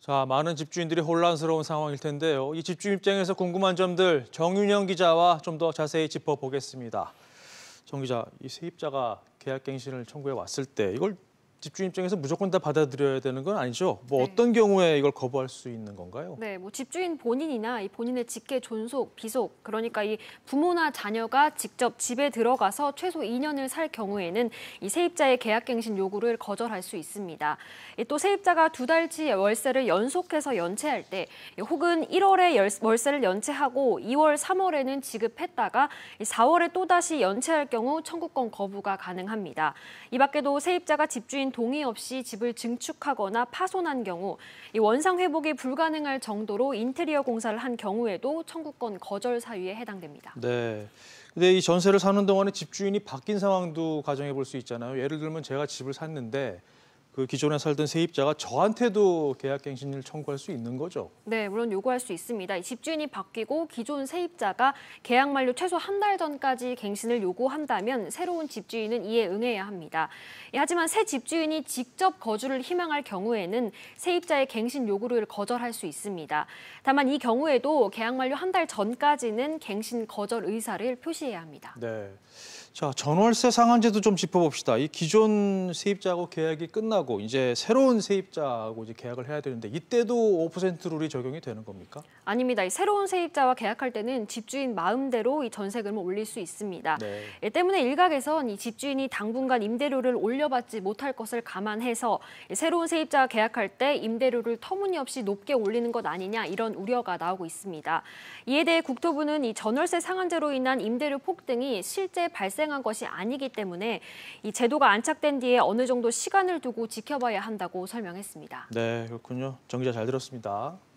자, 많은 집주인들이 혼란스러운 상황일 텐데요. 이 집주인 입장에서 궁금한 점들 정윤영 기자와 좀 더 자세히 짚어보겠습니다. 정 기자, 이 세입자가 계약갱신을 청구해 왔을 때 이걸 집주인 입장에서 무조건 다 받아들여야 되는 건 아니죠. 뭐 네. 어떤 경우에 이걸 거부할 수 있는 건가요? 네, 뭐 집주인 본인이나 이 본인의 직계 존속, 비속, 그러니까 이 부모나 자녀가 직접 집에 들어가서 최소 2년을 살 경우에는 이 세입자의 계약갱신 요구를 거절할 수 있습니다. 또 세입자가 두 달치 월세를 연속해서 연체할 때 혹은 1월에 월세를 연체하고 2월, 3월에는 지급했다가 4월에 또다시 연체할 경우 청구권 거부가 가능합니다. 이 밖에도 세입자가 집주인 동의 없이 집을 증축하거나 파손한 경우 이 원상 회복이 불가능할 정도로 인테리어 공사를 한 경우에도 청구권 거절 사유에 해당됩니다. 네. 근데 이 전세를 사는 동안에 집주인이 바뀐 상황도 가정해 볼 수 있잖아요. 예를 들면 제가 집을 샀는데 그 기존에 살던 세입자가 저한테도 계약갱신을 청구할 수 있는 거죠? 네, 물론 요구할 수 있습니다. 집주인이 바뀌고 기존 세입자가 계약 만료 최소 한 달 전까지 갱신을 요구한다면 새로운 집주인은 이에 응해야 합니다. 예, 하지만 새 집주인이 직접 거주를 희망할 경우에는 세입자의 갱신 요구를 거절할 수 있습니다. 다만 이 경우에도 계약 만료 한 달 전까지는 갱신 거절 의사를 표시해야 합니다. 네. 자, 전월세 상한제도 좀 짚어봅시다. 이 기존 세입자하고 계약이 끝나 끝나고 이제 새로운 세입자하고 이제 계약을 해야 되는데 이때도 5% 룰이 적용이 되는 겁니까? 아닙니다. 새로운 세입자와 계약할 때는 집주인 마음대로 이 전세금을 올릴 수 있습니다. 네. 예, 때문에 일각에선 이 집주인이 당분간 임대료를 올려받지 못할 것을 감안해서 새로운 세입자와 계약할 때 임대료를 터무니없이 높게 올리는 것 아니냐 이런 우려가 나오고 있습니다. 이에 대해 국토부는 이 전월세 상한제로 인한 임대료 폭등이 실제 발생한 것이 아니기 때문에 이 제도가 안착된 뒤에 어느 정도 시간을 두고 지켜봐야 한다고 설명했습니다. 네, 그렇군요. 정기자 잘 들었습니다.